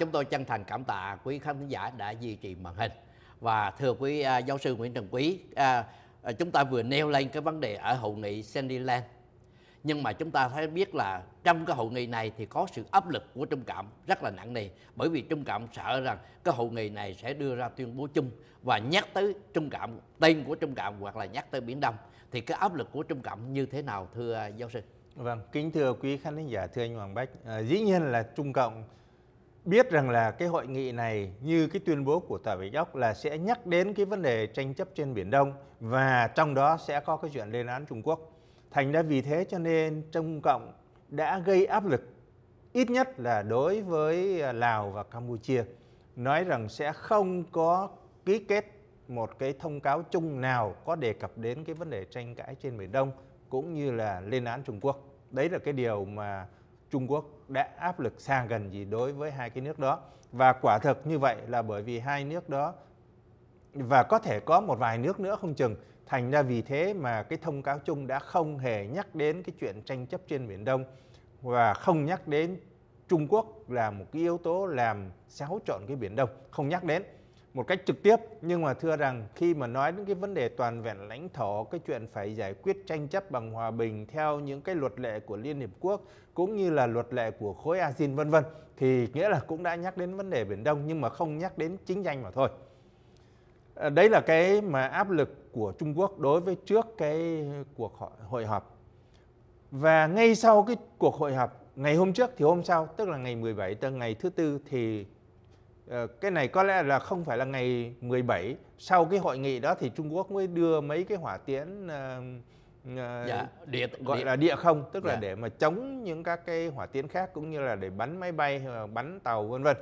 Chúng tôi chân thành cảm tạ quý khán giả đã duy trì màn hình. Và thưa quý à, giáo sư Nguyễn Trần Quý, à, à, chúng ta vừa nêu lên cái vấn đề ở hội nghị Sandyland. Nhưng mà chúng ta thấy biết là trong cái hội nghị này thì có sự áp lực của Trung Cảm rất là nặng nề. Bởi vì Trung Cảm sợ rằng cái hội nghị này sẽ đưa ra tuyên bố chung và nhắc tới Trung Cảm, tên của Trung Cảm hoặc là nhắc tới Biển Đông. Thì cái áp lực của Trung Cảm như thế nào thưa à, giáo sư? Vâng, kính thưa quý khán giả, thưa anh Hoàng Bách, à, dĩ nhiên là Trung Cộng biết rằng là cái hội nghị này như cái tuyên bố của Tòa Bạch Ốc là sẽ nhắc đến cái vấn đề tranh chấp trên Biển Đông và trong đó sẽ có cái chuyện lên án Trung Quốc. Thành ra vì thế cho nên Trung Cộng đã gây áp lực ít nhất là đối với à, Lào và Campuchia nói rằng sẽ không có ký kết một cái thông cáo chung nào có đề cập đến cái vấn đề tranh cãi trên Biển Đông cũng như là lên án Trung Quốc. Đấy là cái điều mà Trung Quốc đã áp lực xa gần gì đối với hai cái nước đó và quả thực như vậy là bởi vì hai nước đó và có thể có một vài nước nữa không chừng thành ra vì thế mà cái thông cáo chung đã không hề nhắc đến cái chuyện tranh chấp trên biển Đông và không nhắc đến Trung Quốc là một cái yếu tố làm xáo trộn cái biển Đông không nhắc đến một cách trực tiếp nhưng mà thưa rằng khi mà nói đến cái vấn đề toàn vẹn lãnh thổ cái chuyện phải giải quyết tranh chấp bằng hòa bình theo những cái luật lệ của Liên hiệp quốc cũng như là luật lệ của khối ASEAN vân vân thì nghĩa là cũng đã nhắc đến vấn đề biển Đông nhưng mà không nhắc đến chính danh mà thôi. Ờ, đấy là cái mà áp lực của Trung Quốc đối với trước cái cuộc hội họp. Và ngay sau cái cuộc hội họp ngày hôm trước thì hôm sau tức là ngày 17 tới ngày thứ tư thì Ờ, cái này có lẽ là không phải là ngày 17 sau cái hội nghị đó thì Trung Quốc mới đưa mấy cái hỏa tiễn uh, dạ, địa, gọi địa. là địa không tức dạ. là để mà chống những các cái hỏa tiễn khác cũng như là để bắn máy bay bắn tàu vân vân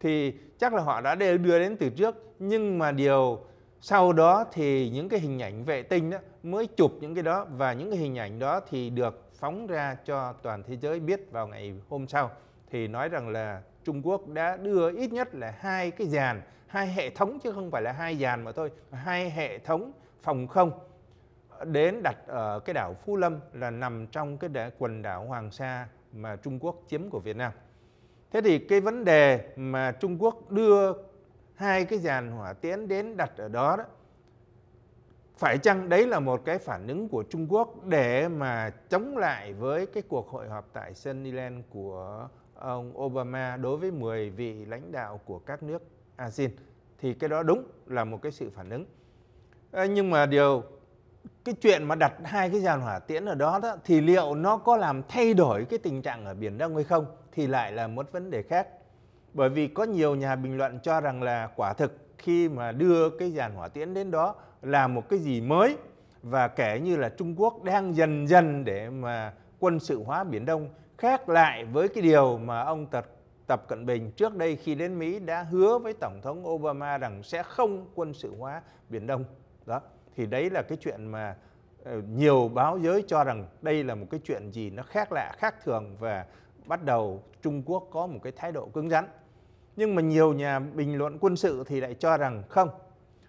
thì chắc là họ đã đưa đến từ trước nhưng mà điều sau đó thì những cái hình ảnh vệ tinh đó mới chụp những cái đó và những cái hình ảnh đó thì được phóng ra cho toàn thế giới biết vào ngày hôm sau thì nói rằng là Trung Quốc đã đưa ít nhất là hai cái dàn, hai hệ thống chứ không phải là hai dàn mà thôi, hai hệ thống phòng không đến đặt ở cái đảo Phú Lâm là nằm trong cái quần đảo Hoàng Sa mà Trung Quốc chiếm của Việt Nam. Thế thì cái vấn đề mà Trung Quốc đưa hai cái dàn hỏa tiễn đến đặt ở đó đó phải chăng đấy là một cái phản ứng của Trung Quốc để mà chống lại với cái cuộc hội họp tại Sunnyland của ông Obama đối với 10 vị lãnh đạo của các nước ASEAN thì cái đó đúng là một cái sự phản ứng. nhưng mà điều cái chuyện mà đặt hai cái giàn hỏa tiễn ở đó, đó thì liệu nó có làm thay đổi cái tình trạng ở biển Đông hay không thì lại là một vấn đề khác. Bởi vì có nhiều nhà bình luận cho rằng là quả thực khi mà đưa cái giàn hỏa tiễn đến đó là một cái gì mới và kể như là Trung Quốc đang dần dần để mà quân sự hóa Biển Đông khác lại với cái điều mà ông Tập, Tập Cận Bình trước đây khi đến Mỹ đã hứa với Tổng thống Obama rằng sẽ không quân sự hóa Biển Đông. Đó, thì đấy là cái chuyện mà ờ, nhiều báo giới cho rằng đây là một cái chuyện gì nó khác lạ, khác thường và bắt đầu Trung Quốc có một cái thái độ cứng rắn. Nhưng mà nhiều nhà bình luận quân sự thì lại cho rằng không.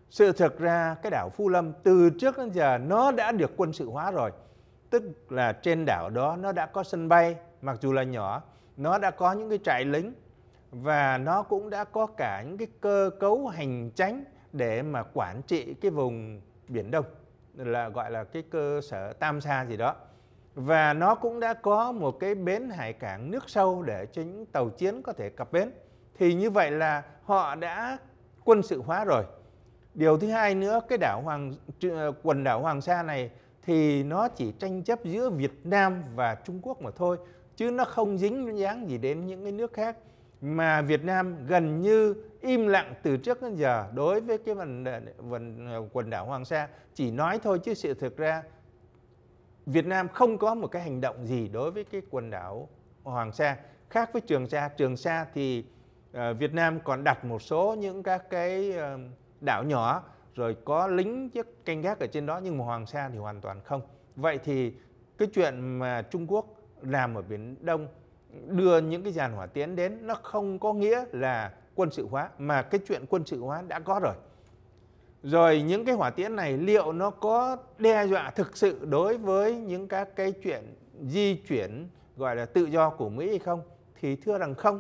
Sự thực ra cái đảo Phu Lâm từ trước đến giờ nó đã được quân sự hóa rồi. Tức là trên đảo đó nó đã có sân bay, mặc dù là nhỏ nó đã có những cái trại lính và nó cũng đã có cả những cái cơ cấu hành tránh để mà quản trị cái vùng biển đông là gọi là cái cơ sở tam sa gì đó và nó cũng đã có một cái bến hải cảng nước sâu để cho những tàu chiến có thể cập bến thì như vậy là họ đã quân sự hóa rồi điều thứ hai nữa cái đảo hoàng quần đảo hoàng sa này thì nó chỉ tranh chấp giữa việt nam và trung quốc mà thôi chứ nó không dính dáng gì đến những cái nước khác mà Việt Nam gần như im lặng từ trước đến giờ đối với cái vấn vấn ờ, quần đảo Hoàng Sa chỉ nói thôi chứ sự thực ra Việt Nam không có một cái hành động gì đối với cái quần đảo Hoàng Sa khác với Trường Sa Trường Sa thì ờ, Việt Nam còn đặt một số những các cái ờ, đảo nhỏ rồi có lính canh gác ở trên đó nhưng mà Hoàng Sa thì hoàn toàn không vậy thì cái chuyện mà Trung Quốc làm ở Biển Đông đưa những cái dàn hỏa tiễn đến nó không có nghĩa là quân sự hóa mà cái chuyện quân sự hóa đã có rồi. Rồi những cái hỏa tiễn này liệu nó có đe dọa thực sự đối với những các cái chuyện di chuyển gọi là tự do của Mỹ hay không? Thì thưa rằng không.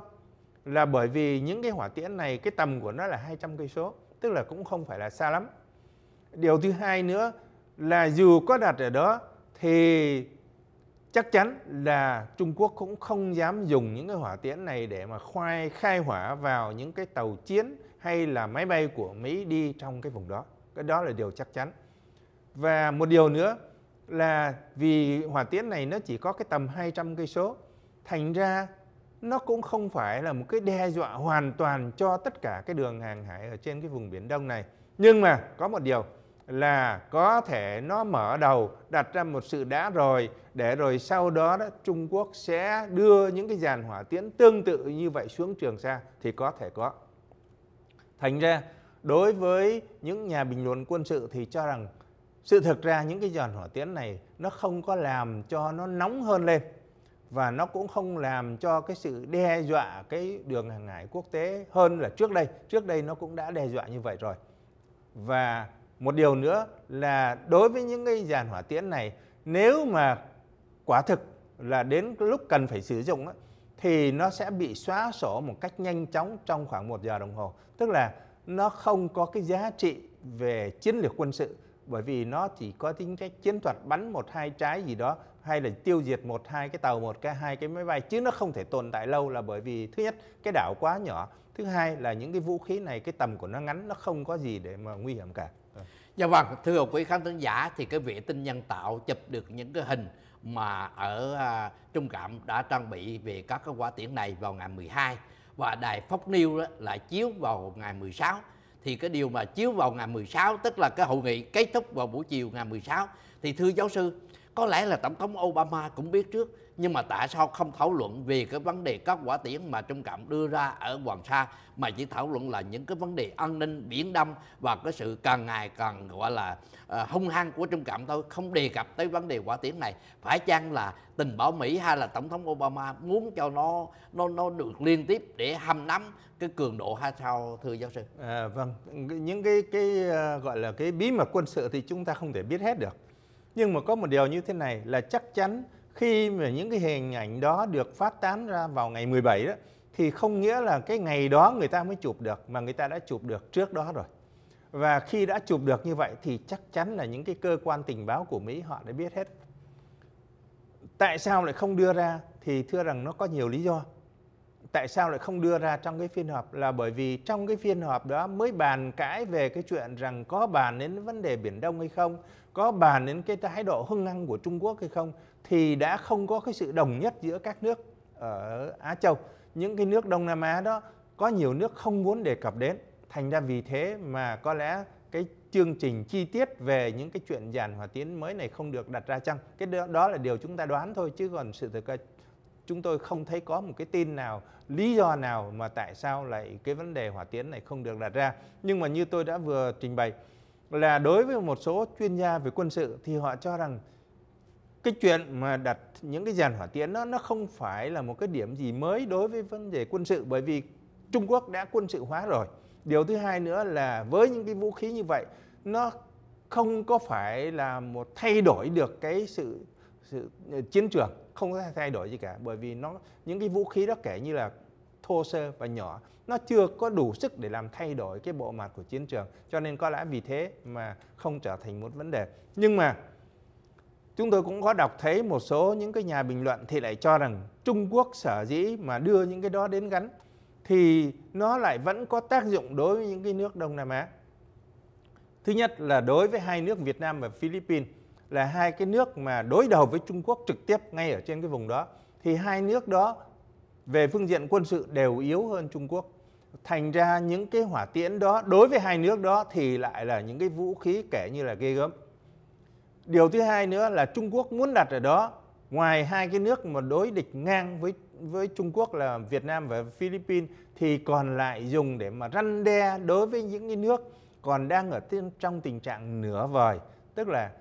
Là bởi vì những cái hỏa tiễn này cái tầm của nó là 200 cây số, tức là cũng không phải là xa lắm. Điều thứ hai nữa là dù có đặt ở đó thì chắc chắn là Trung Quốc cũng không dám dùng những cái hỏa tiễn này để mà khoai khai hỏa vào những cái tàu chiến hay là máy bay của Mỹ đi trong cái vùng đó. Cái đó là điều chắc chắn. Và một điều nữa là vì hỏa tiễn này nó chỉ có cái tầm 200 cây số, thành ra nó cũng không phải là một cái đe dọa hoàn toàn cho tất cả cái đường hàng hải ở trên cái vùng biển Đông này. Nhưng mà có một điều là có thể nó mở đầu đặt ra một sự đã rồi để rồi sau đó, đó Trung Quốc sẽ đưa những cái dàn hỏa tiễn tương tự như vậy xuống Trường Sa thì có thể có. Thành ra đối với những nhà bình luận quân sự thì cho rằng sự thực ra những cái dàn hỏa tiễn này nó không có làm cho nó nóng hơn lên và nó cũng không làm cho cái sự đe dọa cái đường hàng hải quốc tế hơn là trước đây. Trước đây nó cũng đã đe dọa như vậy rồi. Và một điều nữa là đối với những cái dàn hỏa tiễn này nếu mà quả thực là đến lúc cần phải sử dụng thì nó sẽ bị xóa sổ một cách nhanh chóng trong khoảng một giờ đồng hồ tức là nó không có cái giá trị về chiến lược quân sự bởi vì nó chỉ có tính cách chiến thuật bắn một hai trái gì đó hay là tiêu diệt một hai cái tàu một cái hai cái máy bay chứ nó không thể tồn tại lâu là bởi vì thứ nhất cái đảo quá nhỏ thứ hai là những cái vũ khí này cái tầm của nó ngắn nó không có gì để mà nguy hiểm cả Dạ vâng, thưa quý khán thính giả thì cái vệ tinh nhân tạo chụp được những cái hình mà ở à, Trung Cảm đã trang bị về các cái quả tiễn này vào ngày 12 và đài Fox News đó lại chiếu vào ngày 16 thì cái điều mà chiếu vào ngày 16 tức là cái hội nghị kết thúc vào buổi chiều ngày 16 thì thưa giáo sư có lẽ là tổng thống Obama cũng biết trước nhưng mà tại sao không thảo luận về cái vấn đề các quả tiễn mà Trung Cộng đưa ra ở Hoàng Sa mà chỉ thảo luận là những cái vấn đề an ninh biển Đông và cái sự càng ngày càng gọi là uh, hung hăng của Trung Cộng thôi không đề cập tới vấn đề quả tiễn này phải chăng là tình báo Mỹ hay là Tổng thống Obama muốn cho nó nó nó được liên tiếp để hâm nắm cái cường độ hay sao thưa giáo sư? À, vâng những cái cái ờ, gọi là cái bí mật quân sự thì chúng ta không thể biết hết được nhưng mà có một điều như thế này là chắc chắn khi mà những cái hình ảnh đó được phát tán ra vào ngày 17 đó thì không nghĩa là cái ngày đó người ta mới chụp được mà người ta đã chụp được trước đó rồi. Và khi đã chụp được như vậy thì chắc chắn là những cái cơ quan tình báo của Mỹ họ đã biết hết. Tại sao lại không đưa ra thì thưa rằng nó có nhiều lý do. Tại sao lại không đưa ra trong cái phiên họp là bởi vì trong cái phiên họp đó mới bàn cãi về cái chuyện rằng có bàn đến vấn đề Biển Đông hay không, có bàn đến cái thái độ hung hăng của Trung Quốc hay không, thì đã không có cái sự đồng nhất giữa các nước ở Á Châu. Những cái nước Đông Nam Á đó có nhiều nước không muốn đề cập đến. Thành ra vì thế mà có lẽ cái chương trình chi tiết về những cái chuyện giàn hòa tiến mới này không được đặt ra chăng? Cái đó là điều chúng ta đoán thôi chứ còn sự thực là chúng tôi không thấy có một cái tin nào, lý do nào mà tại sao lại cái vấn đề hỏa tiến này không được đặt ra. Nhưng mà như tôi đã vừa trình bày là đối với một số chuyên gia về quân sự thì họ cho rằng cái chuyện mà đặt những cái dàn hỏa tiễn nó nó không phải là một cái điểm gì mới đối với vấn đề quân sự bởi vì Trung Quốc đã quân sự hóa rồi. Điều thứ hai nữa là với những cái vũ khí như vậy nó không có phải là một thay đổi được cái sự sự ờ, chiến trường không có thay đổi gì cả bởi vì nó những cái vũ khí đó kể như là thô sơ và nhỏ nó chưa có đủ sức để làm thay đổi cái bộ mặt của chiến trường cho nên có lẽ vì thế mà không trở thành một vấn đề nhưng mà chúng tôi cũng có đọc thấy một số những cái nhà bình luận thì lại cho rằng Trung Quốc sở dĩ mà đưa những cái đó đến gắn thì nó lại vẫn có tác dụng đối với những cái nước Đông Nam Á. Thứ nhất là đối với hai nước Việt Nam và Philippines là hai cái nước mà đối đầu với Trung Quốc trực tiếp ngay ở trên cái vùng đó thì hai nước đó về phương diện quân sự đều yếu hơn Trung Quốc. Thành ra những cái hỏa tiễn đó đối với hai nước đó thì lại là những cái vũ khí kể như là ghê gớm. Điều thứ hai nữa là Trung Quốc muốn đặt ở đó ngoài hai cái nước mà đối địch ngang với với Trung Quốc là Việt Nam và Philippines thì còn lại dùng để mà răn đe đối với những cái nước còn đang ở trong tình trạng nửa vời, tức là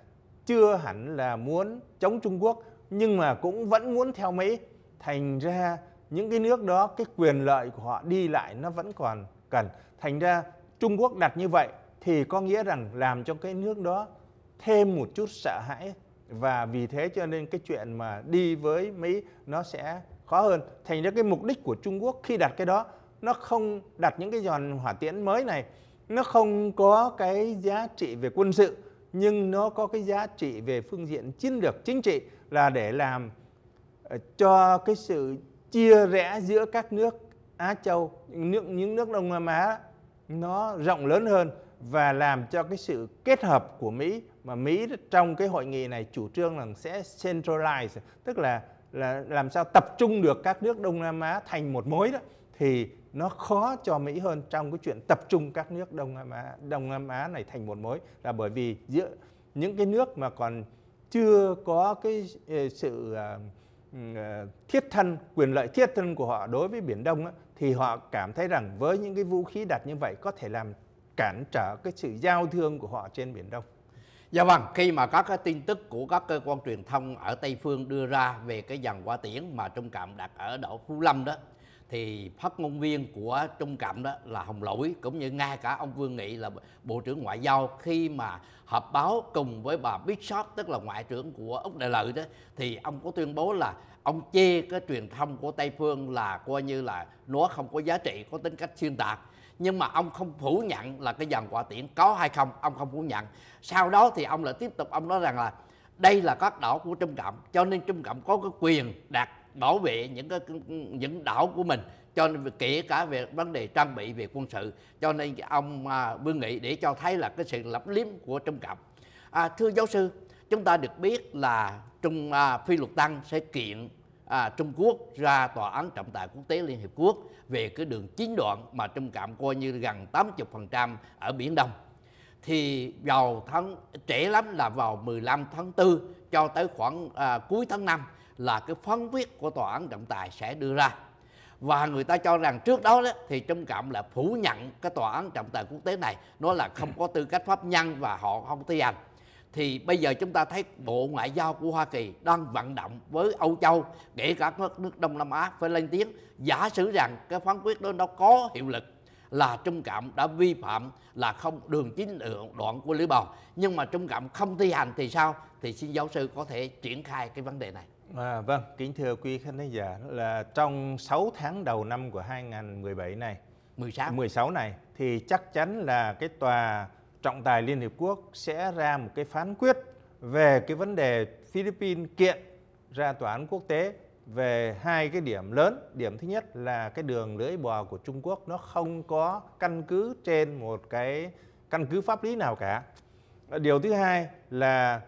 chưa hẳn là muốn chống Trung Quốc nhưng mà cũng vẫn muốn theo Mỹ. Thành ra những cái nước đó cái quyền lợi của họ đi lại nó vẫn còn cần. Thành ra Trung Quốc đặt như vậy thì có nghĩa rằng làm cho cái nước đó thêm một chút sợ hãi và vì thế cho nên cái chuyện mà đi với Mỹ nó sẽ khó hơn thành ra cái mục đích của Trung Quốc khi đặt cái đó nó không đặt những cái giòn hỏa tiễn mới này nó không có cái giá trị về quân sự nhưng nó có cái giá trị về phương diện chiến lược chính trị là để làm ờ, cho cái sự chia rẽ giữa các nước Á Châu những những nước Đông Nam Á nó rộng lớn hơn và làm cho cái sự kết hợp của Mỹ mà Mỹ trong cái hội nghị này chủ trương là sẽ centralize tức là là làm sao tập trung được các nước Đông Nam Á thành một mối đó thì nó khó cho Mỹ hơn trong cái chuyện tập trung các nước Đông Nam Á Đông Nam Á này thành một mối là bởi vì giữa những cái nước mà còn chưa có cái ờ, sự ờ, ờ, thiết thân quyền lợi thiết thân của họ đối với biển Đông á, thì họ cảm thấy rằng với những cái vũ khí đặt như vậy có thể làm cản trở cái sự giao thương của họ trên biển Đông. Dạ vâng, khi mà các cái tin tức của các cơ quan truyền thông ở Tây Phương đưa ra về cái dàn hoa tiễn mà Trung Cảm đặt ở đảo Phú Lâm đó thì phát ngôn viên của Trung Cảm đó là Hồng Lỗi cũng như ngay cả ông Vương Nghị là Bộ trưởng Ngoại giao khi mà họp báo cùng với bà Bishop tức là Ngoại trưởng của Úc Đại Lợi đó thì ông có tuyên bố là ông chê cái truyền thông của Tây Phương là coi như là nó không có giá trị có tính cách xuyên tạc nhưng mà ông không phủ nhận là cái dàn quả tiễn có hay không ông không phủ nhận sau đó thì ông lại tiếp tục ông nói rằng là đây là các đảo của trung cộng cho nên trung cộng có cái quyền đạt bảo vệ những cái những đảo của mình cho nên kể cả về vấn đề trang bị về quân sự cho nên ông à, vương nghị để cho thấy là cái sự lập liếm của trung cộng à, thưa giáo sư chúng ta được biết là trung à, phi luật tăng sẽ kiện à, Trung Quốc ra tòa án trọng tài quốc tế Liên Hiệp Quốc về cái đường chín đoạn mà Trung Cảm coi như gần 80% ở Biển Đông thì vào tháng trễ lắm là vào 15 tháng 4 cho tới khoảng à, cuối tháng 5 là cái phán quyết của tòa án trọng tài sẽ đưa ra và người ta cho rằng trước đó, đó thì Trung Cộng là phủ nhận cái tòa án trọng tài quốc tế này nó là không có tư cách pháp nhân và họ không thi hành thì bây giờ chúng ta thấy bộ ngoại giao của Hoa Kỳ đang vận động với Âu Châu kể cả các nước Đông Nam Á phải lên tiếng giả sử rằng cái phán quyết đó nó có hiệu lực là Trung Cộng đã vi phạm là không đường chính đoạn của lưỡi bào nhưng mà Trung Cộng không thi hành thì sao thì xin giáo sư có thể triển khai cái vấn đề này À, vâng, kính thưa quý khán giả là trong 6 tháng đầu năm của 2017 này 16 16 này thì chắc chắn là cái tòa trọng tài Liên Hiệp Quốc sẽ ra một cái phán quyết về cái vấn đề Philippines kiện ra tòa án quốc tế về hai cái điểm lớn. Điểm thứ nhất là cái đường lưỡi bò của Trung Quốc nó không có căn cứ trên một cái căn cứ pháp lý nào cả. Điều thứ hai là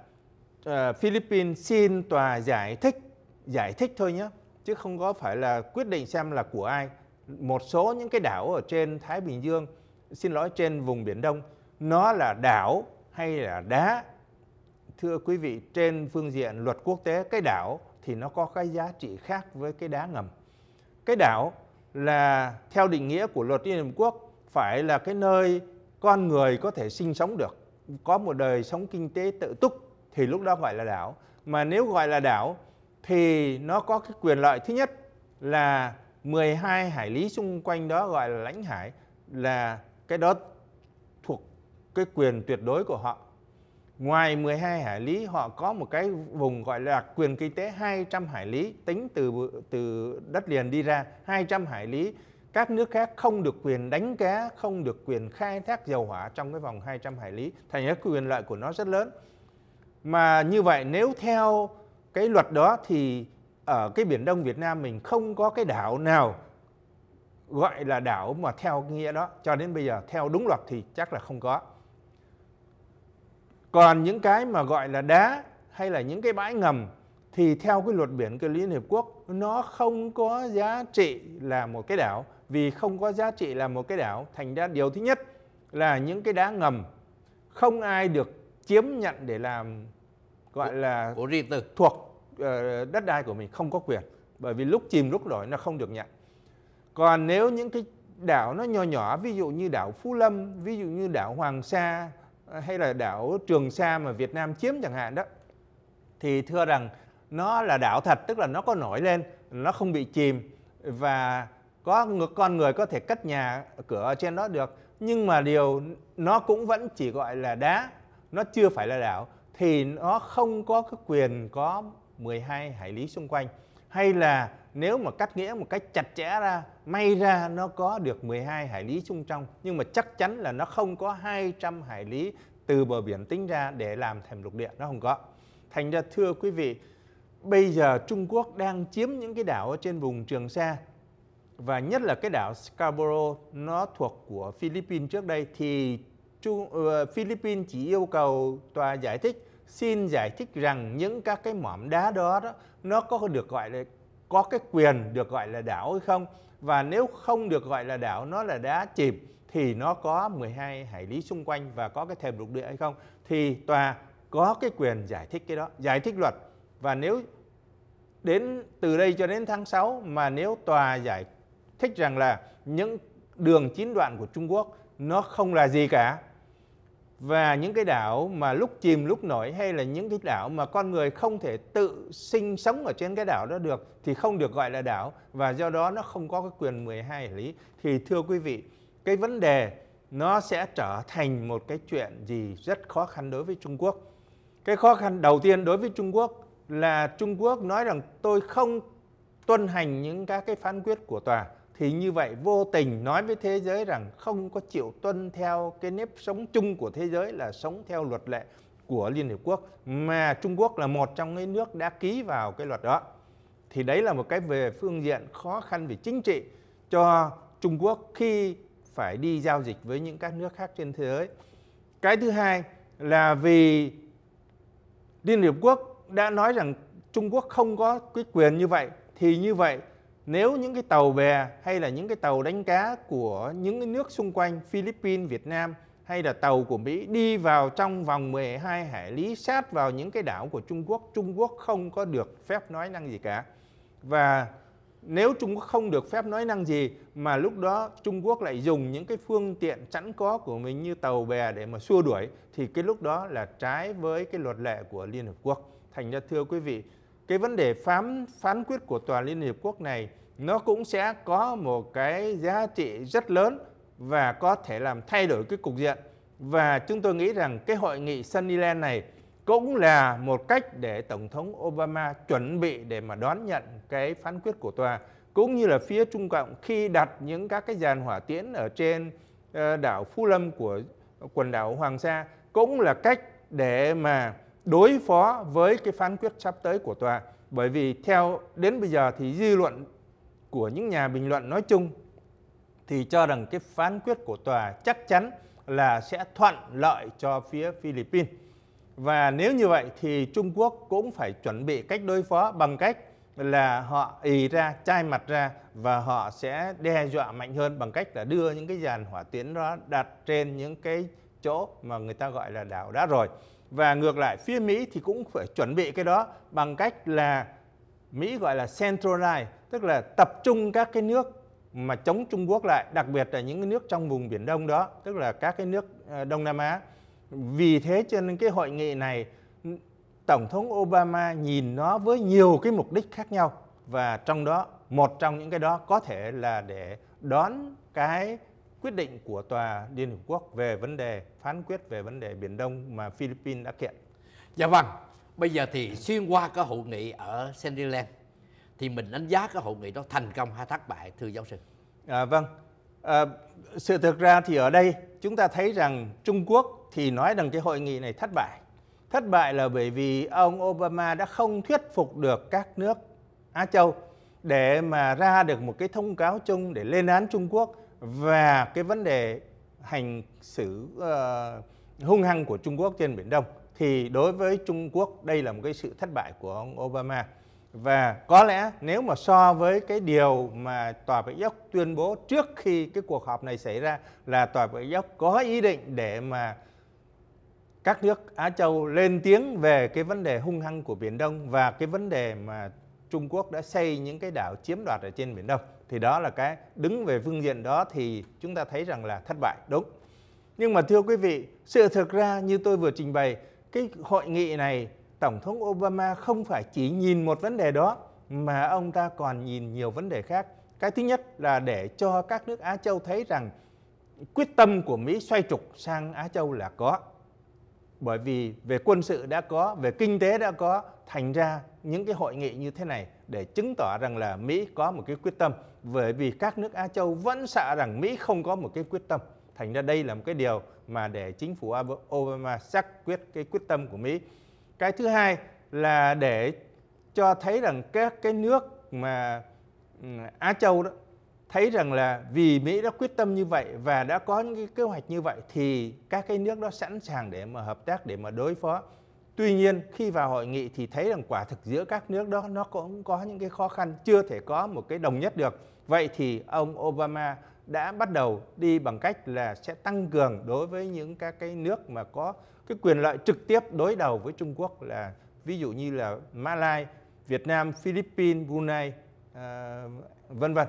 uh, Philippines xin tòa giải thích, giải thích thôi nhé, chứ không có phải là quyết định xem là của ai. Một số những cái đảo ở trên Thái Bình Dương, xin lỗi trên vùng Biển Đông nó là đảo hay là đá thưa quý vị trên phương diện luật quốc tế cái đảo thì nó có cái giá trị khác với cái đá ngầm cái đảo là theo định nghĩa của luật liên hợp quốc phải là cái nơi con người có thể sinh sống được có một đời sống kinh tế tự túc thì lúc đó gọi là đảo mà nếu gọi là đảo thì nó có cái quyền lợi thứ nhất là 12 hải lý xung quanh đó gọi là lãnh hải là cái đó cái quyền tuyệt đối của họ. Ngoài 12 hải lý họ có một cái vùng gọi là quyền kinh tế 200 hải lý tính từ từ đất liền đi ra 200 hải lý các nước khác không được quyền đánh cá, không được quyền khai thác dầu hỏa trong cái vòng 200 hải lý, thành ra quyền lợi của nó rất lớn. Mà như vậy nếu theo cái luật đó thì ở cái biển Đông Việt Nam mình không có cái đảo nào gọi là đảo mà theo nghĩa đó cho đến bây giờ theo đúng luật thì chắc là không có còn những cái mà gọi là đá hay là những cái bãi ngầm thì theo cái luật biển của Liên Hiệp Quốc nó không có giá trị là một cái đảo vì không có giá trị là một cái đảo thành ra điều thứ nhất là những cái đá ngầm không ai được chiếm nhận để làm gọi là của riêng tư thuộc ờ, đất đai của mình không có quyền bởi vì lúc chìm lúc nổi nó không được nhận còn nếu những cái đảo nó nhỏ nhỏ ví dụ như đảo Phú Lâm ví dụ như đảo Hoàng Sa Ờ, hay là đảo Trường Sa mà Việt Nam chiếm chẳng hạn đó thì thưa rằng nó là đảo thật tức là nó có nổi lên nó không bị chìm và có con người có thể cất nhà cửa ở trên đó được nhưng mà điều nó cũng vẫn chỉ gọi là đá nó chưa phải là đảo thì nó không có cái quyền có 12 hải lý xung quanh hay là nếu mà cắt nghĩa một cách chặt chẽ ra may ra nó có được 12 hải lý chung trong nhưng mà chắc chắn là nó không có 200 hải lý từ bờ biển tính ra để làm thềm lục địa nó không có thành ra thưa quý vị bây giờ Trung Quốc đang chiếm những cái đảo ở trên vùng Trường Sa và nhất là cái đảo Scarborough nó thuộc của Philippines trước đây thì Trung, uh, ờ, Philippines chỉ yêu cầu tòa giải thích xin giải thích rằng những các cái mỏm đá đó, đó nó có được gọi là có cái quyền được gọi là đảo hay không và nếu không được gọi là đảo nó là đá chìm thì nó có 12 hải lý xung quanh và có cái thềm lục địa hay không thì tòa có cái quyền giải thích cái đó, giải thích luật và nếu đến từ đây cho đến tháng 6 mà nếu tòa giải thích rằng là những đường chín đoạn của Trung Quốc nó không là gì cả và những cái đảo mà lúc chìm lúc nổi hay là những cái đảo mà con người không thể tự sinh sống ở trên cái đảo đó được thì không được gọi là đảo và do đó nó không có cái quyền 12 lý thì thưa quý vị cái vấn đề nó sẽ trở thành một cái chuyện gì rất khó khăn đối với Trung Quốc. Cái khó khăn đầu tiên đối với Trung Quốc là Trung Quốc nói rằng tôi không tuân hành những các cái phán quyết của tòa thì như vậy vô tình nói với thế giới rằng không có chịu tuân theo cái nếp sống chung của thế giới là sống theo luật lệ của Liên Hiệp Quốc mà Trung Quốc là một trong những nước đã ký vào cái luật đó. Thì đấy là một cái về phương diện khó khăn về chính trị cho Trung Quốc khi phải đi giao dịch với những các nước khác trên thế giới. Cái thứ hai là vì Liên Hiệp Quốc đã nói rằng Trung Quốc không có quyết quyền như vậy thì như vậy nếu những cái tàu bè hay là những cái tàu đánh cá của những cái nước xung quanh Philippines, Việt Nam hay là tàu của Mỹ đi vào trong vòng 12 hải lý sát vào những cái đảo của Trung Quốc, Trung Quốc không có được phép nói năng gì cả. Và nếu Trung Quốc không được phép nói năng gì mà lúc đó Trung Quốc lại dùng những cái phương tiện sẵn có của mình như tàu bè để mà xua đuổi thì cái lúc đó là trái với cái luật lệ của Liên Hợp Quốc. Thành ra thưa quý vị, cái vấn đề phán phán quyết của tòa Liên hiệp quốc này nó cũng sẽ có một cái giá trị rất lớn và có thể làm thay đổi cái cục diện và chúng tôi nghĩ rằng cái hội nghị Sunnyland này cũng là một cách để tổng thống Obama chuẩn bị để mà đón nhận cái phán quyết của tòa cũng như là phía Trung Cộng khi đặt những các cái dàn hỏa tiễn ở trên ờ, đảo Phú Lâm của quần đảo Hoàng Sa cũng là cách để mà đối phó với cái phán quyết sắp tới của tòa bởi vì theo đến bây giờ thì dư luận của những nhà bình luận nói chung thì cho rằng cái phán quyết của tòa chắc chắn là sẽ thuận lợi cho phía Philippines. Và nếu như vậy thì Trung Quốc cũng phải chuẩn bị cách đối phó bằng cách là họ ì ra, chai mặt ra và họ sẽ đe dọa mạnh hơn bằng cách là đưa những cái dàn hỏa tiễn đó đặt trên những cái chỗ mà người ta gọi là đảo đã rồi. Và ngược lại phía Mỹ thì cũng phải chuẩn bị cái đó bằng cách là Mỹ gọi là centralize, tức là tập trung các cái nước mà chống Trung Quốc lại, đặc biệt là những cái nước trong vùng Biển Đông đó, tức là các cái nước ờ, Đông Nam Á. Vì thế cho nên cái hội nghị này ừ, Tổng thống Obama nhìn nó với nhiều cái mục đích khác nhau và trong đó một trong những cái đó có thể là để đón cái quyết định của tòa Liên Hợp Quốc về vấn đề phán quyết về vấn đề Biển Đông mà Philippines đã kiện. Dạ vâng, bây giờ thì xuyên qua cái hội nghị ở Sandyland thì mình đánh giá cái hội nghị đó thành công hay thất bại thưa giáo sư? À, vâng, à, sự thực ra thì ở đây chúng ta thấy rằng Trung Quốc thì nói rằng cái hội nghị này thất bại. Thất bại là bởi vì ông Obama đã không thuyết phục được các nước Á Châu để mà ra được một cái thông cáo chung để lên án Trung Quốc và cái vấn đề hành xử uh, hung hăng của Trung Quốc trên Biển Đông thì đối với Trung Quốc đây là một cái sự thất bại của ông Obama và có lẽ nếu mà so với cái điều mà tòa bạch dốc tuyên bố trước khi cái cuộc họp này xảy ra là tòa bạch dốc có ý định để mà các nước Á Châu lên tiếng về cái vấn đề hung hăng của Biển Đông và cái vấn đề mà Trung Quốc đã xây những cái đảo chiếm đoạt ở trên Biển Đông thì đó là cái đứng về phương diện đó thì chúng ta thấy rằng là thất bại đúng nhưng mà thưa quý vị sự thực ra như tôi vừa trình bày cái hội nghị này tổng thống Obama không phải chỉ nhìn một vấn đề đó mà ông ta còn nhìn nhiều vấn đề khác cái thứ nhất là để cho các nước Á Châu thấy rằng quyết tâm của Mỹ xoay trục sang Á Châu là có bởi vì về quân sự đã có về kinh tế đã có thành ra những cái hội nghị như thế này để chứng tỏ rằng là Mỹ có một cái quyết tâm bởi vì các nước Á Châu vẫn sợ rằng Mỹ không có một cái quyết tâm thành ra đây là một cái điều mà để chính phủ Obama xác quyết cái quyết tâm của Mỹ cái thứ hai là để cho thấy rằng các cái nước mà ừ, Á Châu đó thấy rằng là vì Mỹ đã quyết tâm như vậy và đã có những cái kế hoạch như vậy thì các cái nước đó sẵn sàng để mà hợp tác để mà đối phó Tuy nhiên khi vào hội nghị thì thấy rằng quả thực giữa các nước đó nó cũng có những cái khó khăn chưa thể có một cái đồng nhất được. Vậy thì ông Obama đã bắt đầu đi bằng cách là sẽ tăng cường đối với những các cái nước mà có cái quyền lợi trực tiếp đối đầu với Trung Quốc là ví dụ như là Malaysia, Việt Nam, Philippines, Brunei, ờ, vân vân.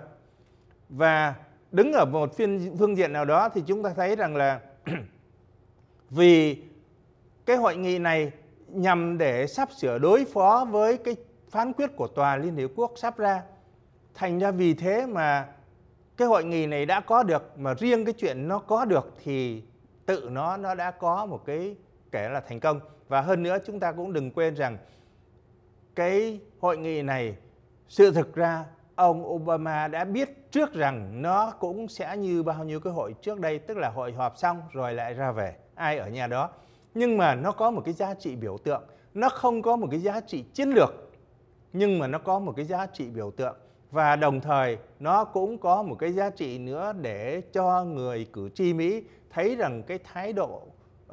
Và đứng ở một phiên phương diện nào đó thì chúng ta thấy rằng là vì cái hội nghị này nhằm để sắp sửa đối phó với cái phán quyết của tòa Liên Hiệp Quốc sắp ra. Thành ra vì thế mà cái hội nghị này đã có được mà riêng cái chuyện nó có được thì tự nó nó đã có một cái kể là thành công và hơn nữa chúng ta cũng đừng quên rằng cái hội nghị này sự thực ra ông Obama đã biết trước rằng nó cũng sẽ như bao nhiêu cái hội trước đây tức là hội họp xong rồi lại ra về ai ở nhà đó nhưng mà nó có một cái giá trị biểu tượng nó không có một cái giá trị chiến lược nhưng mà nó có một cái giá trị biểu tượng và đồng thời nó cũng có một cái giá trị nữa để cho người cử tri Mỹ thấy rằng cái thái độ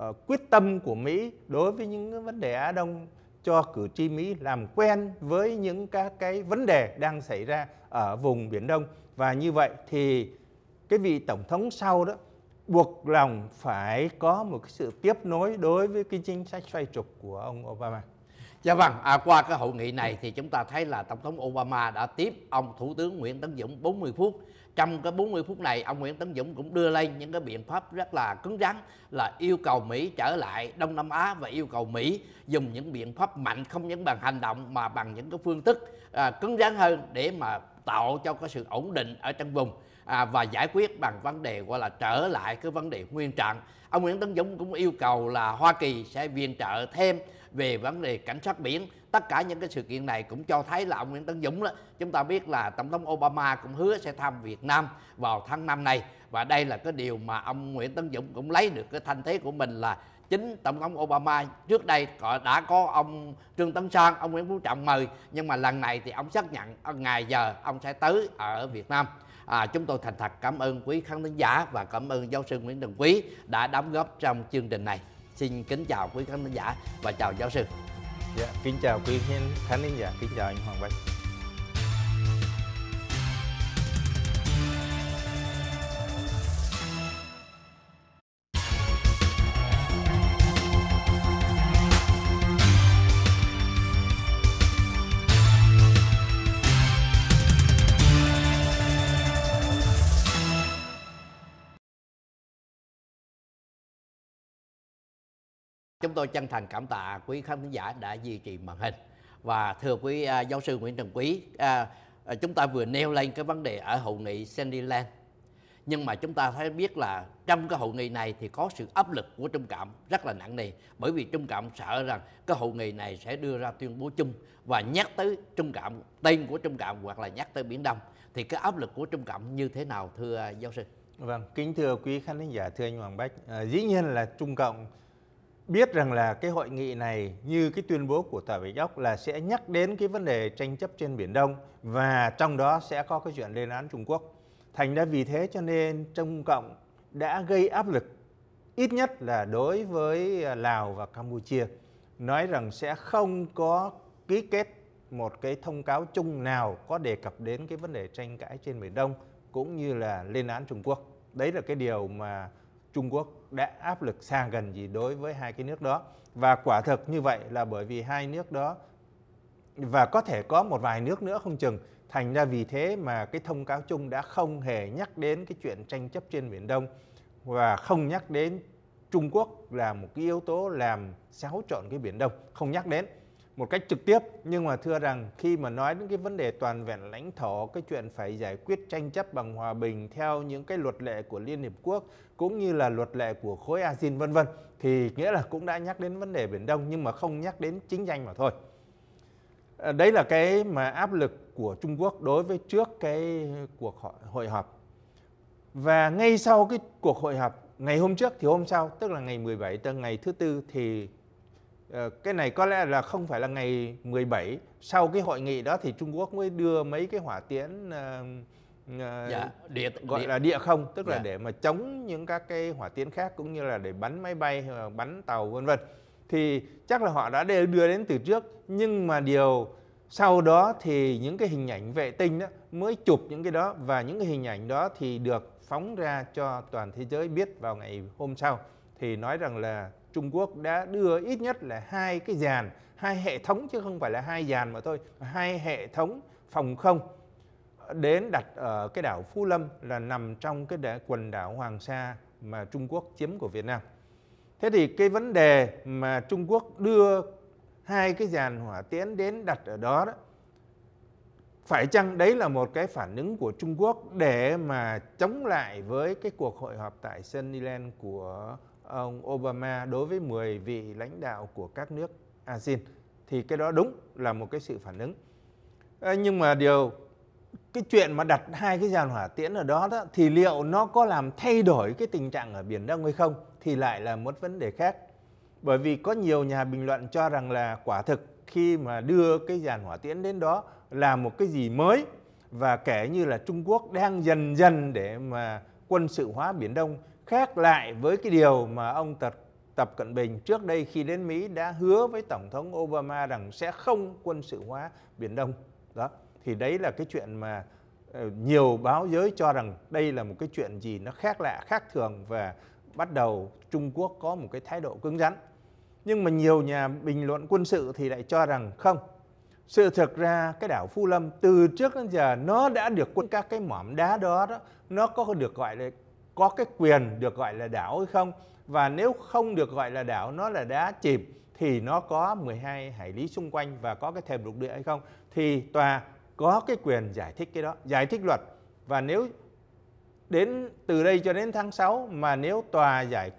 uh, quyết tâm của Mỹ đối với những vấn đề Á Đông cho cử tri Mỹ làm quen với những các cái vấn đề đang xảy ra ở vùng Biển Đông và như vậy thì cái vị tổng thống sau đó buộc lòng phải có một cái sự tiếp nối đối với cái chính sách xoay trục của ông Obama. Dạ vâng, à, qua cái hội nghị này thì chúng ta thấy là Tổng thống Obama đã tiếp ông Thủ tướng Nguyễn Tấn Dũng 40 phút. Trong cái 40 phút này, ông Nguyễn Tấn Dũng cũng đưa lên những cái biện pháp rất là cứng rắn là yêu cầu Mỹ trở lại Đông Nam Á và yêu cầu Mỹ dùng những biện pháp mạnh không những bằng hành động mà bằng những cái phương thức à, cứng rắn hơn để mà tạo cho cái sự ổn định ở trong vùng à, và giải quyết bằng vấn đề gọi là trở lại cái vấn đề nguyên trạng ông Nguyễn Tấn Dũng cũng yêu cầu là Hoa Kỳ sẽ viện trợ thêm về vấn đề cảnh sát biển tất cả những cái sự kiện này cũng cho thấy là ông Nguyễn Tấn Dũng đó chúng ta biết là tổng thống Obama cũng hứa sẽ thăm Việt Nam vào tháng 5 này và đây là cái điều mà ông Nguyễn Tấn Dũng cũng lấy được cái thanh thế của mình là chính tổng thống Obama trước đây đã có ông Trương Tấn Sang, ông Nguyễn Phú Trọng mời nhưng mà lần này thì ông xác nhận à, ngày giờ ông sẽ tới ở Việt Nam à, chúng tôi thành thật cảm ơn quý khán thính giả và cảm ơn giáo sư Nguyễn Đình Quý đã đóng góp trong chương trình này xin kính chào quý khán thính giả và chào giáo sư dạ, kính chào quý khán thính giả kính chào anh Hoàng Bách Chúng tôi chân thành cảm tạ quý khán giả đã duy trì màn hình. Và thưa quý uh, giáo sư Nguyễn Trần Quý, uh, chúng ta vừa nêu lên cái vấn đề ở hội nghị Sandyland. Nhưng mà chúng ta thấy biết là trong cái hội nghị này thì có sự áp lực của Trung Cảm rất là nặng nề. Bởi vì Trung Cảm sợ rằng cái hội nghị này sẽ đưa ra tuyên bố chung và nhắc tới Trung Cảm, tên của Trung Cảm hoặc là nhắc tới Biển Đông. Thì cái áp lực của Trung Cảm như thế nào thưa giáo sư? Vâng, kính thưa quý khán giả, thưa anh Hoàng Bách, à, dĩ nhiên là Trung Cộng biết rằng là cái hội nghị này như cái tuyên bố của Tòa Bạch Ốc là sẽ nhắc đến cái vấn đề tranh chấp trên Biển Đông và trong đó sẽ có cái chuyện lên án Trung Quốc. Thành ra vì thế cho nên Trung Cộng đã gây áp lực ít nhất là đối với à, Lào và Campuchia nói rằng sẽ không có ký kết một cái thông cáo chung nào có đề cập đến cái vấn đề tranh cãi trên Biển Đông cũng như là lên án Trung Quốc. Đấy là cái điều mà Trung Quốc đã áp lực xa gần gì đối với hai cái nước đó và quả thực như vậy là bởi vì hai nước đó và có thể có một vài nước nữa không chừng thành ra vì thế mà cái thông cáo chung đã không hề nhắc đến cái chuyện tranh chấp trên biển Đông và không nhắc đến Trung Quốc là một cái yếu tố làm xáo trộn cái biển Đông không nhắc đến một cách trực tiếp nhưng mà thưa rằng khi mà nói đến cái vấn đề toàn vẹn lãnh thổ cái chuyện phải giải quyết tranh chấp bằng hòa bình theo những cái luật lệ của Liên hiệp quốc cũng như là luật lệ của khối ASEAN vân vân thì nghĩa là cũng đã nhắc đến vấn đề biển Đông nhưng mà không nhắc đến chính danh mà thôi. Ờ, đấy là cái mà áp lực của Trung Quốc đối với trước cái cuộc hội họp. Và ngay sau cái cuộc hội họp ngày hôm trước thì hôm sau tức là ngày 17 tới ngày thứ tư thì Ờ, cái này có lẽ là không phải là ngày 17 sau cái hội nghị đó thì Trung Quốc mới đưa mấy cái hỏa tiễn uh, dạ, địa, gọi địa. là địa không tức dạ. là để mà chống những các cái hỏa tiễn khác cũng như là để bắn máy bay bắn tàu vân vân thì chắc là họ đã đưa đến từ trước nhưng mà điều sau đó thì những cái hình ảnh vệ tinh đó mới chụp những cái đó và những cái hình ảnh đó thì được phóng ra cho toàn thế giới biết vào ngày hôm sau thì nói rằng là Trung Quốc đã đưa ít nhất là hai cái dàn, hai hệ thống chứ không phải là hai dàn mà thôi, hai hệ thống phòng không đến đặt ở cái đảo Phú Lâm là nằm trong cái quần đảo Hoàng Sa mà Trung Quốc chiếm của Việt Nam. Thế thì cái vấn đề mà Trung Quốc đưa hai cái dàn hỏa tiễn đến đặt ở đó đó phải chăng đấy là một cái phản ứng của Trung Quốc để mà chống lại với cái cuộc hội họp tại Sunnyland của ông Obama đối với 10 vị lãnh đạo của các nước ASEAN thì cái đó đúng là một cái sự phản ứng. À, nhưng mà điều cái chuyện mà đặt hai cái giàn hỏa tiễn ở đó, đó thì liệu nó có làm thay đổi cái tình trạng ở biển Đông hay không thì lại là một vấn đề khác. Bởi vì có nhiều nhà bình luận cho rằng là quả thực khi mà đưa cái giàn hỏa tiễn đến đó là một cái gì mới và kể như là Trung Quốc đang dần dần để mà quân sự hóa Biển Đông khác lại với cái điều mà ông Tập, Tập Cận Bình trước đây khi đến Mỹ đã hứa với Tổng thống Obama rằng sẽ không quân sự hóa Biển Đông. Đó, thì đấy là cái chuyện mà ờ, nhiều báo giới cho rằng đây là một cái chuyện gì nó khác lạ, khác thường và bắt đầu Trung Quốc có một cái thái độ cứng rắn. Nhưng mà nhiều nhà bình luận quân sự thì lại cho rằng không. Sự thực ra cái đảo Phu Lâm từ trước đến giờ nó đã được quân các cái mỏm đá đó, đó nó có được gọi là có cái quyền được gọi là đảo hay không và nếu không được gọi là đảo nó là đá chìm thì nó có 12 hải lý xung quanh và có cái thềm lục địa hay không thì tòa có cái quyền giải thích cái đó, giải thích luật và nếu đến từ đây cho đến tháng 6 mà nếu tòa giải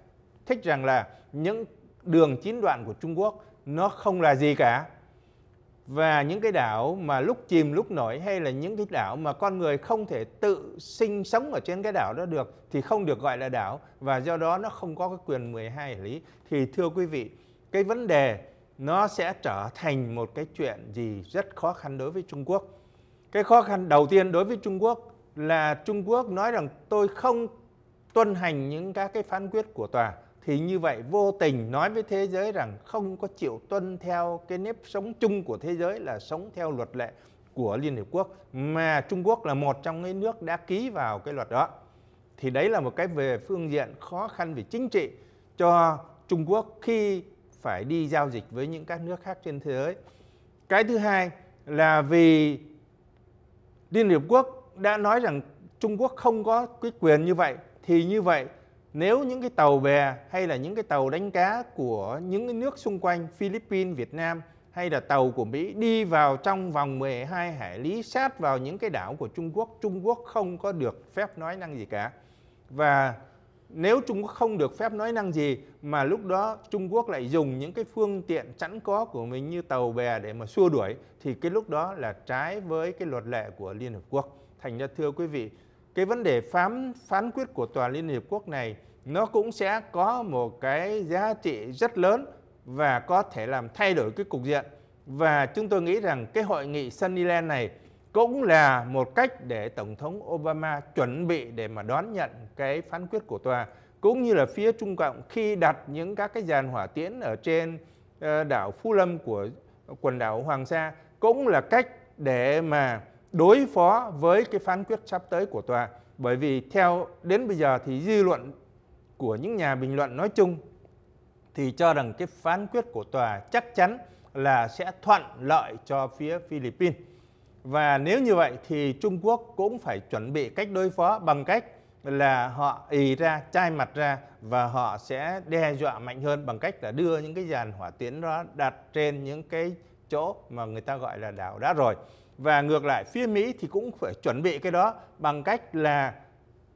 thích rằng là những đường chín đoạn của Trung Quốc nó không là gì cả và những cái đảo mà lúc chìm lúc nổi hay là những cái đảo mà con người không thể tự sinh sống ở trên cái đảo đó được thì không được gọi là đảo và do đó nó không có cái quyền 12 hải lý thì thưa quý vị cái vấn đề nó sẽ trở thành một cái chuyện gì rất khó khăn đối với Trung Quốc. Cái khó khăn đầu tiên đối với Trung Quốc là Trung Quốc nói rằng tôi không tuân hành những các cái phán quyết của tòa thì như vậy vô tình nói với thế giới rằng không có chịu tuân theo cái nếp sống chung của thế giới là sống theo luật lệ của Liên Hiệp Quốc mà Trung Quốc là một trong những nước đã ký vào cái luật đó. Thì đấy là một cái về phương diện khó khăn về chính trị cho Trung Quốc khi phải đi giao dịch với những các nước khác trên thế giới. Cái thứ hai là vì Liên Hiệp Quốc đã nói rằng Trung Quốc không có quyết quyền như vậy thì như vậy nếu những cái tàu bè hay là những cái tàu đánh cá của những cái nước xung quanh Philippines, Việt Nam hay là tàu của Mỹ đi vào trong vòng 12 hải lý sát vào những cái đảo của Trung Quốc, Trung Quốc không có được phép nói năng gì cả. Và nếu Trung Quốc không được phép nói năng gì mà lúc đó Trung Quốc lại dùng những cái phương tiện sẵn có của mình như tàu bè để mà xua đuổi thì cái lúc đó là trái với cái luật lệ của Liên Hợp Quốc. Thành ra thưa quý vị, cái vấn đề phán phán quyết của tòa Liên hiệp quốc này nó cũng sẽ có một cái giá trị rất lớn và có thể làm thay đổi cái cục diện và chúng tôi nghĩ rằng cái hội nghị Sunnyland này cũng là một cách để tổng thống Obama chuẩn bị để mà đón nhận cái phán quyết của tòa cũng như là phía Trung Cộng khi đặt những các cái dàn hỏa tiễn ở trên ờ, đảo Phú Lâm của quần đảo Hoàng Sa cũng là cách để mà đối phó với cái phán quyết sắp tới của tòa bởi vì theo đến bây giờ thì dư luận của những nhà bình luận nói chung thì cho rằng cái phán quyết của tòa chắc chắn là sẽ thuận lợi cho phía Philippines. Và nếu như vậy thì Trung Quốc cũng phải chuẩn bị cách đối phó bằng cách là họ ì ra, chai mặt ra và họ sẽ đe dọa mạnh hơn bằng cách là đưa những cái dàn hỏa tiễn đó đặt trên những cái chỗ mà người ta gọi là đảo đã rồi. Và ngược lại phía Mỹ thì cũng phải chuẩn bị cái đó bằng cách là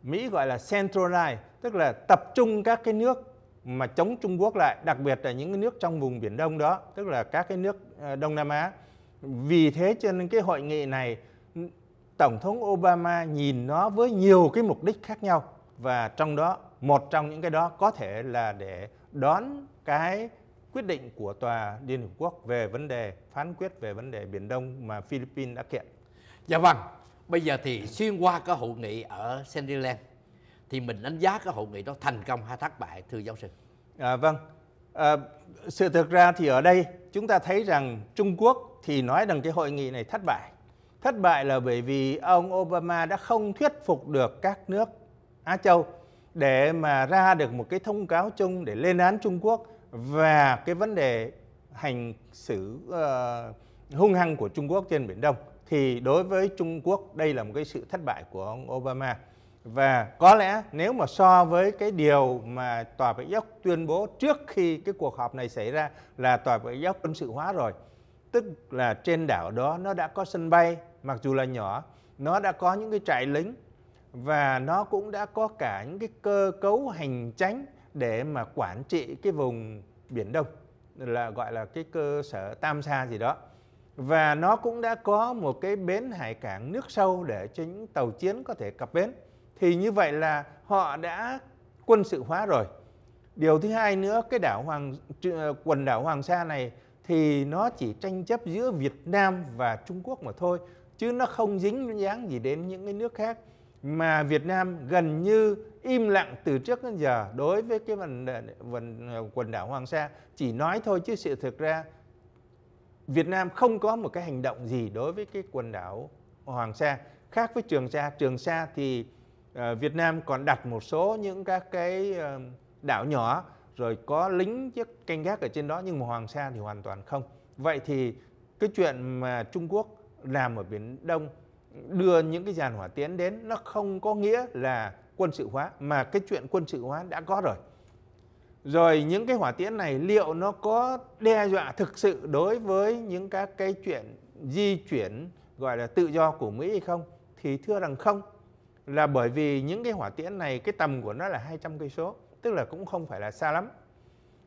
Mỹ gọi là centralize, tức là tập trung các cái nước mà chống Trung Quốc lại, đặc biệt là những cái nước trong vùng Biển Đông đó, tức là các cái nước ờ, Đông Nam Á. Vì thế cho nên cái hội nghị này Tổng thống Obama nhìn nó với nhiều cái mục đích khác nhau và trong đó một trong những cái đó có thể là để đón cái quyết định của tòa Liên Hợp Quốc về vấn đề phán quyết về vấn đề Biển Đông mà Philippines đã kiện. Dạ vâng, bây giờ thì xuyên qua cái hội nghị ở Sandyland thì mình đánh giá cái hội nghị đó thành công hay thất bại thưa giáo sư? À, vâng, à, sự thực ra thì ở đây chúng ta thấy rằng Trung Quốc thì nói rằng cái hội nghị này thất bại. Thất bại là bởi vì ông Obama đã không thuyết phục được các nước Á Châu để mà ra được một cái thông cáo chung để lên án Trung Quốc và cái vấn đề hành xử uh, hung hăng của Trung Quốc trên Biển Đông thì đối với Trung Quốc đây là một cái sự thất bại của ông Obama và có lẽ nếu mà so với cái điều mà tòa bạch ốc tuyên bố trước khi cái cuộc họp này xảy ra là tòa bạch ốc quân sự hóa rồi tức là trên đảo đó nó đã có sân bay mặc dù là nhỏ nó đã có những cái trại lính và nó cũng đã có cả những cái cơ cấu hành tránh để mà quản trị cái vùng biển đông là gọi là cái cơ sở tam sa gì đó và nó cũng đã có một cái bến hải cảng nước sâu để cho những tàu chiến có thể cập bến thì như vậy là họ đã quân sự hóa rồi điều thứ hai nữa cái đảo hoàng quần đảo hoàng sa này thì nó chỉ tranh chấp giữa Việt Nam và Trung Quốc mà thôi chứ nó không dính dáng gì đến những cái nước khác mà Việt Nam gần như im lặng từ trước đến giờ đối với cái vấn đề vấn, quần đảo Hoàng Sa chỉ nói thôi chứ sự thực ra Việt Nam không có một cái hành động gì đối với cái quần đảo Hoàng Sa khác với Trường Sa Trường Sa thì uh, Việt Nam còn đặt một số những các cái uh, đảo nhỏ rồi có lính chiếc canh gác ở trên đó nhưng mà Hoàng Sa thì hoàn toàn không vậy thì cái chuyện mà Trung Quốc làm ở Biển Đông đưa những cái dàn hỏa tiến đến nó không có nghĩa là quân sự hóa mà cái chuyện quân sự hóa đã có rồi rồi những cái hỏa tiễn này liệu nó có đe dọa thực sự đối với những các cái chuyện di chuyển gọi là tự do của Mỹ hay không thì thưa rằng không là bởi vì những cái hỏa tiễn này cái tầm của nó là 200 cây số tức là cũng không phải là xa lắm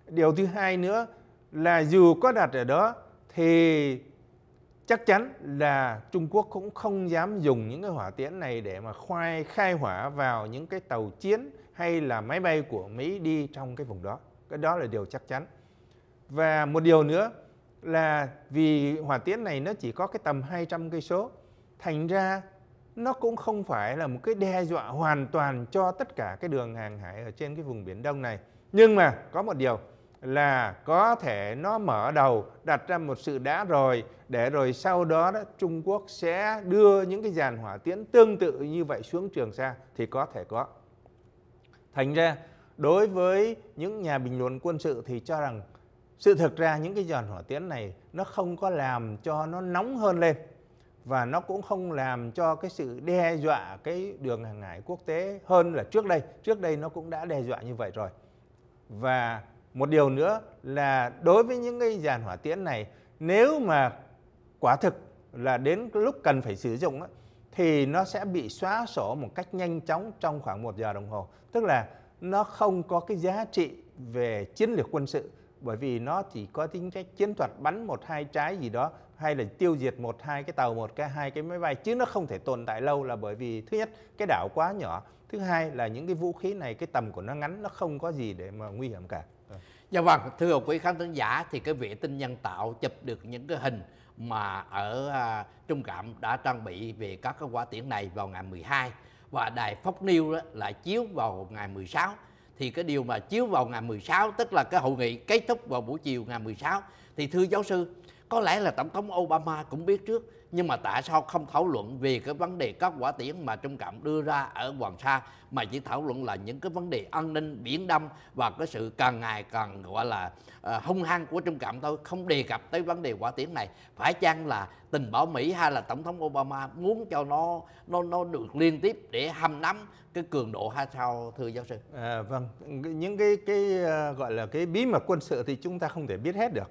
điều thứ hai nữa là dù có đặt ở đó thì chắc chắn là Trung Quốc cũng không dám dùng những cái hỏa tiễn này để mà khoai khai hỏa vào những cái tàu chiến hay là máy bay của Mỹ đi trong cái vùng đó. Cái đó là điều chắc chắn. Và một điều nữa là vì hỏa tiễn này nó chỉ có cái tầm 200 cây số, thành ra nó cũng không phải là một cái đe dọa hoàn toàn cho tất cả cái đường hàng hải ở trên cái vùng biển Đông này. Nhưng mà có một điều là có thể nó mở đầu đặt ra một sự đã rồi để rồi sau đó, đó Trung Quốc sẽ đưa những cái dàn hỏa tiễn tương tự như vậy xuống Trường Sa thì có thể có. Thành ra đối với những nhà bình luận quân sự thì cho rằng sự thực ra những cái dàn hỏa tiễn này nó không có làm cho nó nóng hơn lên và nó cũng không làm cho cái sự đe dọa cái đường hàng hải quốc tế hơn là trước đây. Trước đây nó cũng đã đe dọa như vậy rồi. Và một điều nữa là đối với những cái dàn hỏa tiễn này nếu mà quả thực là đến lúc cần phải sử dụng thì nó sẽ bị xóa sổ một cách nhanh chóng trong khoảng một giờ đồng hồ tức là nó không có cái giá trị về chiến lược quân sự bởi vì nó chỉ có tính cách chiến thuật bắn một hai trái gì đó hay là tiêu diệt một hai cái tàu một cái hai cái máy bay chứ nó không thể tồn tại lâu là bởi vì thứ nhất cái đảo quá nhỏ thứ hai là những cái vũ khí này cái tầm của nó ngắn nó không có gì để mà nguy hiểm cả Dạ vâng, thưa quý khán thính giả thì cái vệ tinh nhân tạo chụp được những cái hình mà ở à, Trung Cảm đã trang bị về các cái quả tiễn này vào ngày 12 và đài Fox News đó là chiếu vào ngày 16 thì cái điều mà chiếu vào ngày 16 tức là cái hội nghị kết thúc vào buổi chiều ngày 16 thì thưa giáo sư có lẽ là tổng thống Obama cũng biết trước nhưng mà tại sao không thảo luận về cái vấn đề các quả tiễn mà trung cộng đưa ra ở hoàng sa mà chỉ thảo luận là những cái vấn đề an ninh biển đông và cái sự càng ngày càng gọi là uh, hung hăng của trung cộng thôi không đề cập tới vấn đề quả tiễn này phải chăng là tình báo mỹ hay là tổng thống obama muốn cho nó nó nó được liên tiếp để hâm nắm cái cường độ hay sao thưa giáo sư à, vâng những cái cái ờ, gọi là cái bí mật quân sự thì chúng ta không thể biết hết được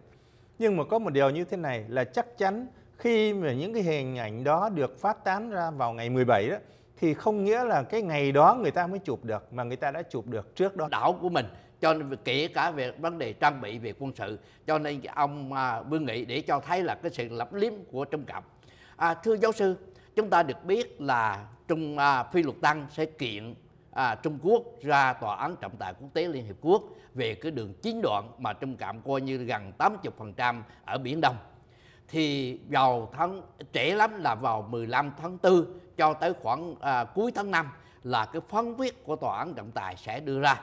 nhưng mà có một điều như thế này là chắc chắn khi mà những cái hình ảnh đó được phát tán ra vào ngày 17 đó thì không nghĩa là cái ngày đó người ta mới chụp được mà người ta đã chụp được trước đó đảo của mình cho nên kể cả về vấn đề trang bị về quân sự cho nên ông à, Vương Nghị để cho thấy là cái sự lập liếm của Trung Cộng à, thưa giáo sư chúng ta được biết là Trung à, Phi Luật Tăng sẽ kiện à, Trung Quốc ra tòa án trọng tài quốc tế Liên Hiệp Quốc về cái đường chín đoạn mà Trung Cộng coi như gần 80% ở Biển Đông thì vào tháng trễ lắm là vào 15 tháng 4 cho tới khoảng à, cuối tháng 5 là cái phán quyết của tòa án trọng tài sẽ đưa ra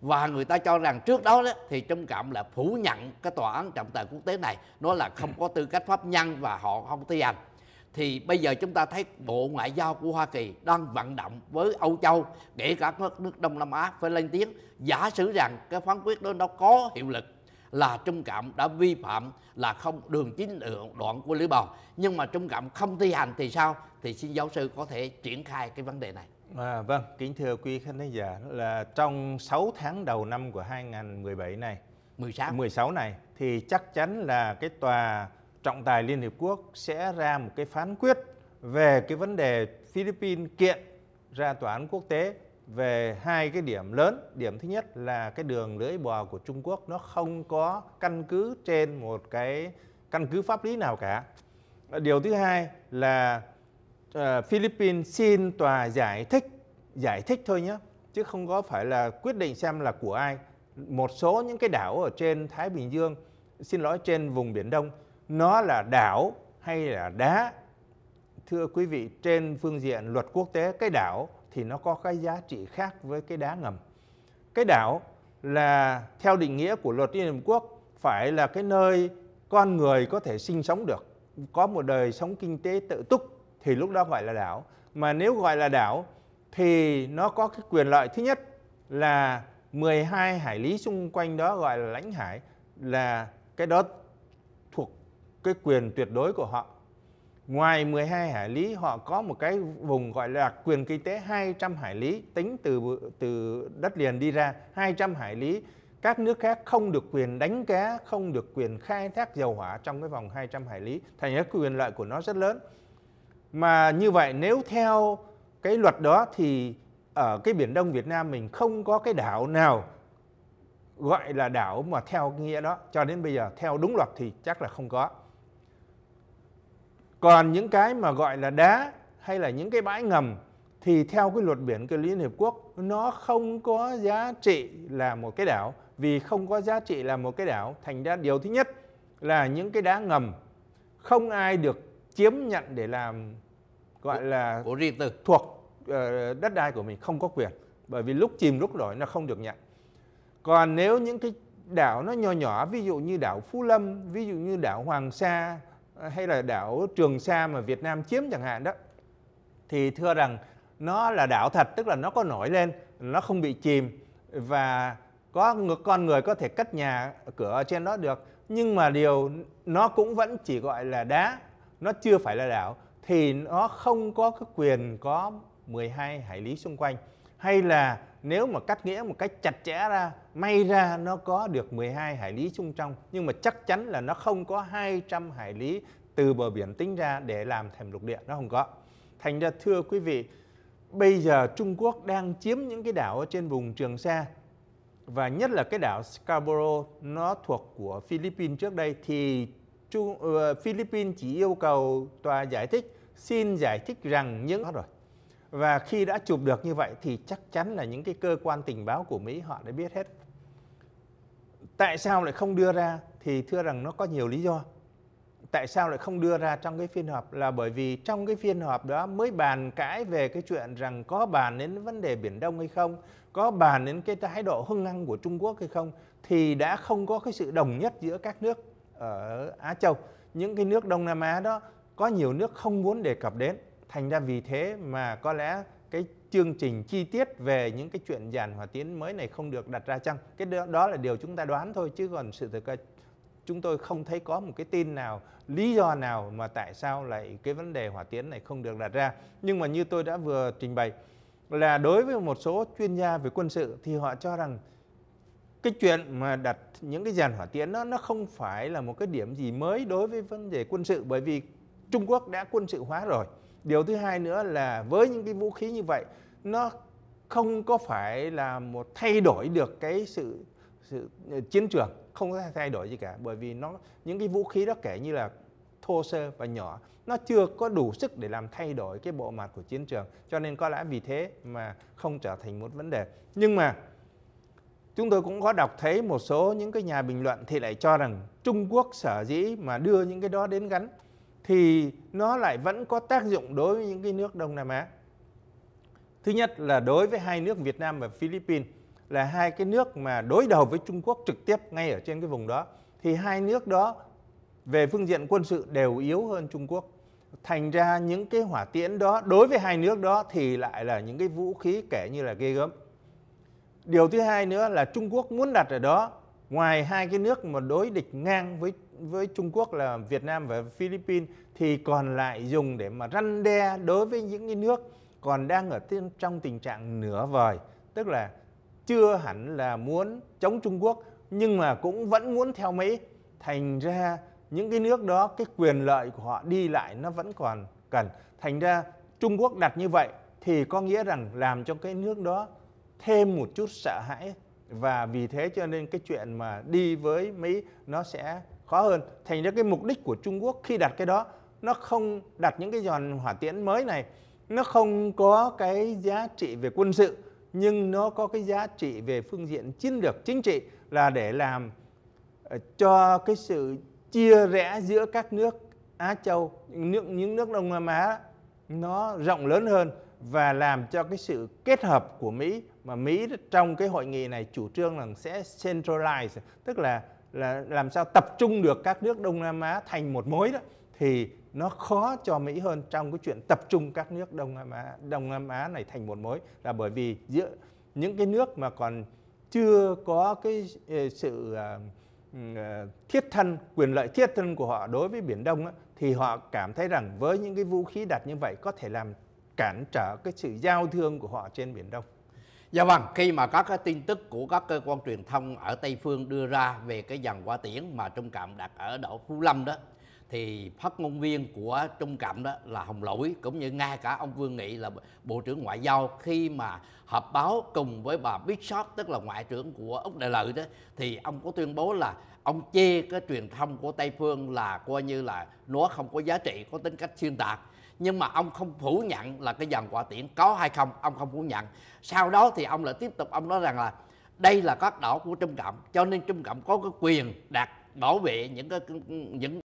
và người ta cho rằng trước đó, đó thì Trung Cộng là phủ nhận cái tòa án trọng tài quốc tế này nó là không có tư cách pháp nhân và họ không thi hành thì bây giờ chúng ta thấy bộ ngoại giao của Hoa Kỳ đang vận động với Âu Châu kể cả các nước Đông Nam Á phải lên tiếng giả sử rằng cái phán quyết đó nó có hiệu lực là Trung Cảm đã vi phạm là không đường chính đoạn của Lưỡi Bò nhưng mà Trung Cảm không thi hành thì sao thì xin giáo sư có thể triển khai cái vấn đề này. À, vâng, kính thưa quý khán giả là trong 6 tháng đầu năm của 2017 này 16 16 này thì chắc chắn là cái tòa trọng tài Liên Hiệp Quốc sẽ ra một cái phán quyết về cái vấn đề Philippines kiện ra tòa án quốc tế về hai cái điểm lớn. Điểm thứ nhất là cái đường lưỡi bò của Trung Quốc nó không có căn cứ trên một cái căn cứ pháp lý nào cả. Điều thứ hai là uh, Philippines xin tòa giải thích, giải thích thôi nhé, chứ không có phải là quyết định xem là của ai. Một số những cái đảo ở trên Thái Bình Dương, xin lỗi trên vùng Biển Đông, nó là đảo hay là đá thưa quý vị trên phương diện luật quốc tế cái đảo thì nó có cái giá trị khác với cái đá ngầm. Cái đảo là theo định nghĩa của luật Liên Hợp Quốc phải là cái nơi con người có thể sinh sống được, có một đời sống kinh tế tự túc thì lúc đó gọi là đảo. Mà nếu gọi là đảo thì nó có cái quyền lợi thứ nhất là 12 hải lý xung quanh đó gọi là lãnh hải là cái đó thuộc cái quyền tuyệt đối của họ Ngoài 12 hải lý họ có một cái vùng gọi là quyền kinh tế 200 hải lý tính từ từ đất liền đi ra 200 hải lý các nước khác không được quyền đánh cá, không được quyền khai thác dầu hỏa trong cái vòng 200 hải lý. Thành ra quyền lợi của nó rất lớn. Mà như vậy nếu theo cái luật đó thì ở cái biển Đông Việt Nam mình không có cái đảo nào gọi là đảo mà theo nghĩa đó cho đến bây giờ theo đúng luật thì chắc là không có còn những cái mà gọi là đá hay là những cái bãi ngầm thì theo cái luật biển của Liên Hiệp Quốc nó không có giá trị là một cái đảo vì không có giá trị là một cái đảo thành ra điều thứ nhất là những cái đá ngầm không ai được chiếm nhận để làm gọi là của riêng tư thuộc ờ, đất đai của mình không có quyền bởi vì lúc chìm lúc nổi nó không được nhận còn nếu những cái đảo nó nhỏ nhỏ ví dụ như đảo Phú Lâm ví dụ như đảo Hoàng Sa À, hay là đảo Trường Sa mà Việt Nam chiếm chẳng hạn đó thì thưa rằng nó là đảo thật tức là nó có nổi lên nó không bị chìm và có con người có thể cất nhà cửa ở trên đó được nhưng mà điều nó cũng vẫn chỉ gọi là đá nó chưa phải là đảo thì nó không có cái quyền có 12 hải lý xung quanh hay là nếu mà cắt nghĩa một cách chặt chẽ ra may ra nó có được 12 hải lý chung trong nhưng mà chắc chắn là nó không có 200 hải lý từ bờ biển tính ra để làm thềm lục địa nó không có thành ra thưa quý vị bây giờ Trung Quốc đang chiếm những cái đảo ở trên vùng Trường Sa và nhất là cái đảo Scarborough nó thuộc của Philippines trước đây thì Trung, uh, Philippines chỉ yêu cầu tòa giải thích xin giải thích rằng những rồi và khi đã chụp được như vậy thì chắc chắn là những cái cơ quan tình báo của Mỹ họ đã biết hết. Tại sao lại không đưa ra thì thưa rằng nó có nhiều lý do. Tại sao lại không đưa ra trong cái phiên họp là bởi vì trong cái phiên họp đó mới bàn cãi về cái chuyện rằng có bàn đến vấn đề Biển Đông hay không, có bàn đến cái thái độ hung hăng của Trung Quốc hay không thì đã không có cái sự đồng nhất giữa các nước ở Á Châu. Những cái nước Đông Nam Á đó có nhiều nước không muốn đề cập đến thành ra vì thế mà có lẽ cái chương trình chi tiết về những cái chuyện giàn hòa tiến mới này không được đặt ra chăng cái đó, đó là điều chúng ta đoán thôi chứ còn sự thực là chúng tôi không thấy có một cái tin nào lý do nào mà tại sao lại cái vấn đề hỏa tiến này không được đặt ra nhưng mà như tôi đã vừa trình bày là đối với một số chuyên gia về quân sự thì họ cho rằng cái chuyện mà đặt những cái giàn hỏa tiễn đó nó không phải là một cái điểm gì mới đối với vấn đề quân sự bởi vì Trung Quốc đã quân sự hóa rồi điều thứ hai nữa là với những cái vũ khí như vậy nó không có phải là một thay đổi được cái sự sự ờ, chiến trường không có thay đổi gì cả bởi vì nó những cái vũ khí đó kể như là thô sơ và nhỏ nó chưa có đủ sức để làm thay đổi cái bộ mặt của chiến trường cho nên có lẽ vì thế mà không trở thành một vấn đề nhưng mà chúng tôi cũng có đọc thấy một số những cái nhà bình luận thì lại cho rằng Trung Quốc sở dĩ mà đưa những cái đó đến gắn thì nó lại vẫn có tác dụng đối với những cái nước Đông Nam Á. Thứ nhất là đối với hai nước Việt Nam và Philippines là hai cái nước mà đối đầu với Trung Quốc trực tiếp ngay ở trên cái vùng đó thì hai nước đó về phương diện quân sự đều yếu hơn Trung Quốc. Thành ra những cái hỏa tiễn đó đối với hai nước đó thì lại là những cái vũ khí kể như là ghê gớm. Điều thứ hai nữa là Trung Quốc muốn đặt ở đó ngoài hai cái nước mà đối địch ngang với với Trung Quốc là Việt Nam và Philippines thì còn lại dùng để mà răn đe đối với những cái nước còn đang ở trong tình trạng nửa vời, tức là chưa hẳn là muốn chống Trung Quốc nhưng mà cũng vẫn muốn theo Mỹ. Thành ra những cái nước đó cái quyền lợi của họ đi lại nó vẫn còn cần. Thành ra Trung Quốc đặt như vậy thì có nghĩa rằng làm cho cái nước đó thêm một chút sợ hãi và vì thế cho nên cái chuyện mà đi với Mỹ nó sẽ khó hơn thành ra cái mục đích của Trung Quốc khi đặt cái đó nó không đặt những cái giòn hỏa tiễn mới này nó không có cái giá trị về quân sự nhưng nó có cái giá trị về phương diện chiến lược chính trị là để làm ờ, cho cái sự chia rẽ giữa các nước Á Châu những những nước Đông Nam Á nó rộng lớn hơn và làm cho cái sự kết hợp của Mỹ mà Mỹ trong cái hội nghị này chủ trương là sẽ centralize tức là là làm sao tập trung được các nước Đông Nam Á thành một mối đó thì nó khó cho Mỹ hơn trong cái chuyện tập trung các nước Đông Nam Á Đông Nam Á này thành một mối là bởi vì giữa những cái nước mà còn chưa có cái ờ, sự ờ, ờ, thiết thân quyền lợi thiết thân của họ đối với biển Đông á, thì họ cảm thấy rằng với những cái vũ khí đặt như vậy có thể làm cản trở cái sự giao thương của họ trên biển Đông. Dạ vâng, khi mà các cái tin tức của các cơ quan truyền thông ở Tây Phương đưa ra về cái dàn quả tiễn mà Trung Cảm đặt ở đảo Phú Lâm đó thì phát ngôn viên của Trung Cảm đó là Hồng Lỗi cũng như ngay cả ông Vương Nghị là Bộ trưởng Ngoại giao khi mà họp báo cùng với bà Bishop tức là Ngoại trưởng của Úc Đại Lợi đó thì ông có tuyên bố là ông chê cái truyền thông của Tây Phương là coi như là nó không có giá trị có tính cách xuyên tạc nhưng mà ông không phủ nhận là cái dòng quả tiễn có hay không ông không phủ nhận sau đó thì ông lại tiếp tục ông nói rằng là đây là cát đỏ của trung cộng cho nên trung cộng có cái quyền đặt bảo vệ những cái những